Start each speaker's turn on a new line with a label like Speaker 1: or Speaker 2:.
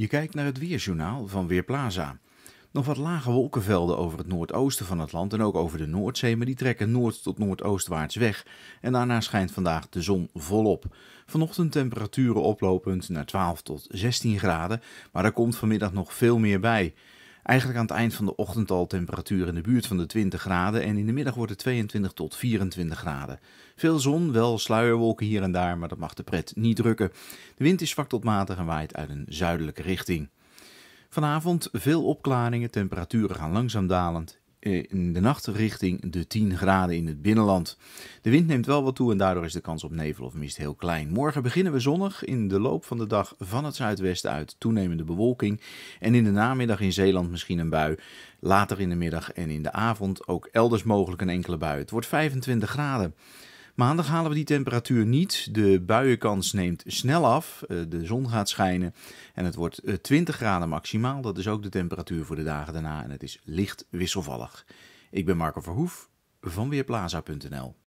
Speaker 1: Je kijkt naar het Weerjournaal van Weerplaza. Nog wat lage wolkenvelden over het noordoosten van het land en ook over de Noordzee, maar die trekken noord tot noordoostwaarts weg. En daarna schijnt vandaag de zon volop. Vanochtend temperaturen oplopend naar 12 tot 16 graden, maar er komt vanmiddag nog veel meer bij. Eigenlijk aan het eind van de ochtend al temperatuur in de buurt van de 20 graden en in de middag wordt het 22 tot 24 graden. Veel zon, wel sluierwolken hier en daar, maar dat mag de pret niet drukken. De wind is zwak tot matig en waait uit een zuidelijke richting. Vanavond veel opklaringen, temperaturen gaan langzaam dalend. Eh, in de nacht richting de 10 graden in het binnenland. De wind neemt wel wat toe en daardoor is de kans op nevel of mist heel klein. Morgen beginnen we zonnig, in de loop van de dag van het zuidwesten uit toenemende bewolking. En in de namiddag in Zeeland misschien een bui. Later in de middag en in de avond ook elders mogelijk een enkele bui. Het wordt 25 graden. Maandag halen we die temperatuur niet. De buienkans neemt snel af. Eh, de zon gaat schijnen en het wordt 20 eh, graden maximaal. Dat is ook de temperatuur voor de dagen daarna en het is licht wisselvallig. Ik ben Marco Verhoef van Weerplaza.nl.